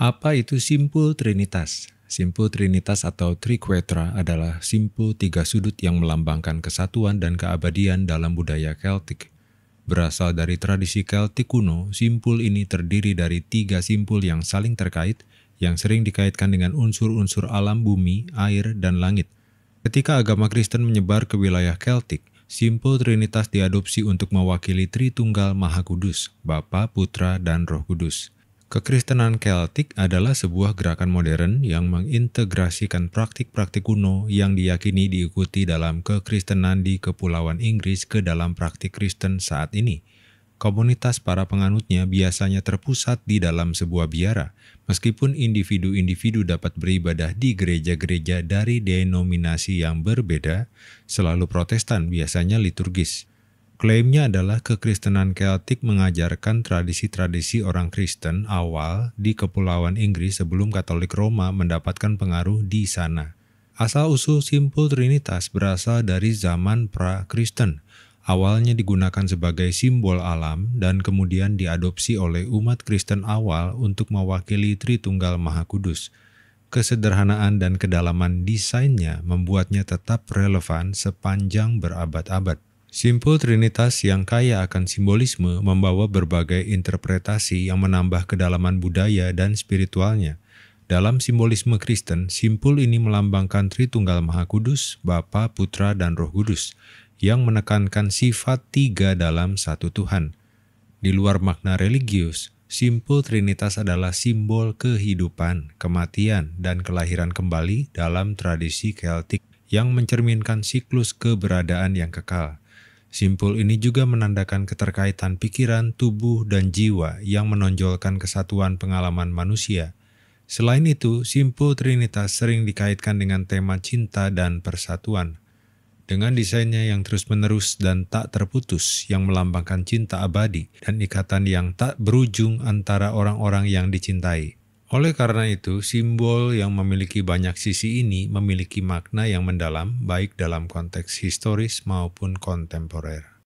Apa itu simpul trinitas? Simpul trinitas atau triquetra adalah simpul tiga sudut yang melambangkan kesatuan dan keabadian dalam budaya Celtic. Berasal dari tradisi Celtic kuno, simpul ini terdiri dari tiga simpul yang saling terkait, yang sering dikaitkan dengan unsur-unsur alam bumi, air, dan langit. Ketika agama Kristen menyebar ke wilayah Celtic, simpul Trinitas diadopsi untuk mewakili Tritunggal Maha Kudus, Bapa, Putra, dan Roh Kudus. Kekristenan Celtic adalah sebuah gerakan modern yang mengintegrasikan praktik-praktik kuno yang diyakini diikuti dalam kekristenan di Kepulauan Inggris ke dalam praktik Kristen saat ini. Komunitas para penganutnya biasanya terpusat di dalam sebuah biara, meskipun individu-individu dapat beribadah di gereja-gereja dari denominasi yang berbeda, selalu protestan biasanya liturgis. Klaimnya adalah kekristenan Celtic mengajarkan tradisi-tradisi orang Kristen awal di Kepulauan Inggris sebelum Katolik Roma mendapatkan pengaruh di sana. Asal-usul simpul Trinitas berasal dari zaman pra-Kristen. Awalnya digunakan sebagai simbol alam dan kemudian diadopsi oleh umat Kristen awal untuk mewakili Tritunggal Maha Kudus. Kesederhanaan dan kedalaman desainnya membuatnya tetap relevan sepanjang berabad-abad. Simpul Trinitas yang kaya akan simbolisme membawa berbagai interpretasi yang menambah kedalaman budaya dan spiritualnya. Dalam simbolisme Kristen, simpul ini melambangkan Tritunggal Maha Kudus, Bapa, Putra, dan Roh Kudus, yang menekankan sifat tiga dalam satu Tuhan. Di luar makna religius, simpul Trinitas adalah simbol kehidupan, kematian, dan kelahiran kembali dalam tradisi Celtic yang mencerminkan siklus keberadaan yang kekal. Simpul ini juga menandakan keterkaitan pikiran, tubuh, dan jiwa yang menonjolkan kesatuan pengalaman manusia. Selain itu, simpul Trinitas sering dikaitkan dengan tema cinta dan persatuan. Dengan desainnya yang terus-menerus dan tak terputus yang melambangkan cinta abadi dan ikatan yang tak berujung antara orang-orang yang dicintai. Oleh karena itu, simbol yang memiliki banyak sisi ini memiliki makna yang mendalam, baik dalam konteks historis maupun kontemporer.